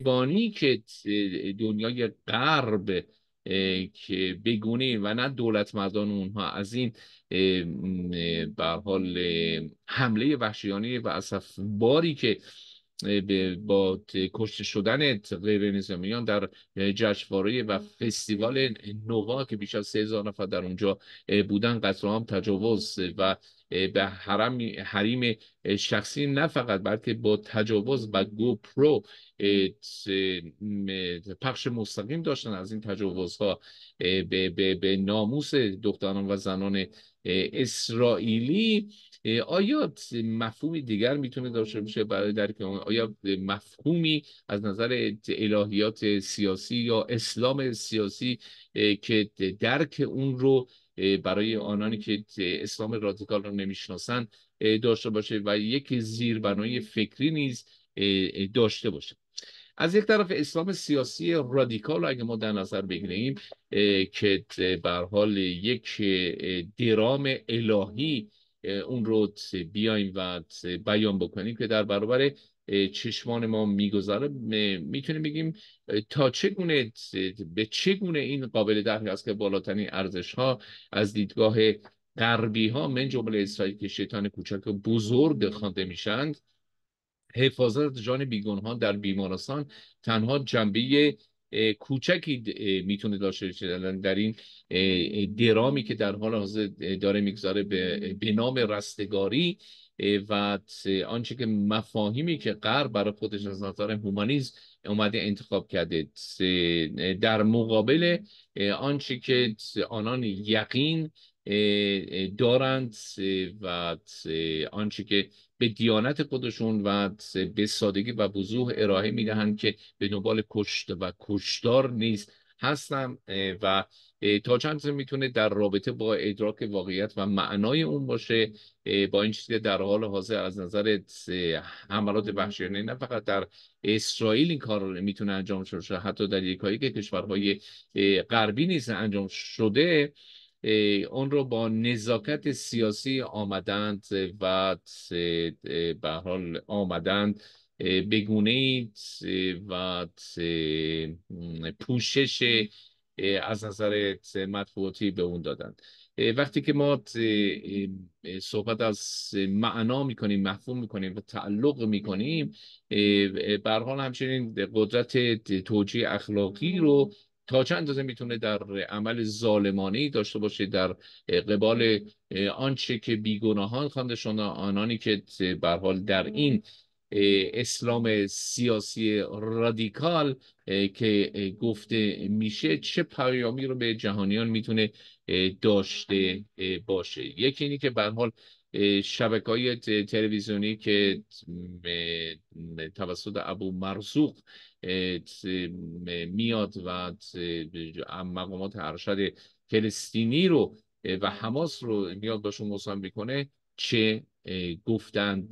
بانی که دنیای غرب که بگونه و نه دولت مردان اونها از این به حال حمله وحشیانه و اصف باری که با کشته شدن غیر نظامیان در جشنواره و فستیوال نووا که بیش از 3000 نفر در اونجا بودن قتل هم تجاوز و به حرم حریم شخصی نه فقط بلکه با تجاوز و پرو پخش مستقیم داشتن از این تجاوزها به, به،, به ناموس دختران و زنان اسرائیلی آیا مفهومی دیگر میتونه داشته باشه برای درک آیا مفهومی از نظر الهیات سیاسی یا اسلام سیاسی که درک اون رو برای آنانی که اسلام رادیکال رو نمیشناسن داشته باشه و یک زیربنای فکری نیز داشته باشه از یک طرف اسلام سیاسی رادیکال رو اگه ما در نظر بگیریم که بر حال یک درام الهی اون رو بیایم و بیان بکنیم که در برابر چشمان ما میگذاره میتونیم بگیم تا چگونه به چگونه این قابل درک است که بالاترین ارزش ها از دیدگاه غربی ها من جمله اسرائیل که شیطان کوچک و بزرگ خوانده میشند حفاظت جان ها در بیمارستان تنها جنبه کوچکی میتونه داشته باشه در این درامی که در حال حاضر داره میگذاره به نام رستگاری و آنچه که مفاهیمی که غرب برای خودش از نظر اومده انتخاب کرده در مقابل آنچه که آنان یقین دارند و آنچه که به دیانت خودشون و به سادگی و وضوح ارائه میدهند که به دنبال کشت و کشدار نیست هستم و تا چند میتونه در رابطه با ادراک واقعیت و معنای اون باشه با این چیزی در حال حاضر از نظر حملات وحشیانه یعنی نه فقط در اسرائیل این کار میتونه انجام شده حتی در یکایی که کشورهای غربی نیست انجام شده اون رو با نزاکت سیاسی آمدند و به حال آمدند بگونه و پوشش از نظر مطبوعاتی به اون دادند وقتی که ما صحبت از معنا میکنیم مفهوم میکنیم و تعلق میکنیم حال همچنین قدرت توجیه اخلاقی رو تا چه اندازه میتونه در عمل ظالمانه داشته باشه در قبال آنچه که بیگناهان خواندشون آنانی که به حال در این اسلام سیاسی رادیکال که گفته میشه چه پیامی رو به جهانیان میتونه داشته باشه یکی اینی که به حال شبکه های تلویزیونی که توسط ابو مرزوق میاد و مقامات ارشد فلسطینی رو و حماس رو میاد باشون مصاحبه میکنه چه گفتند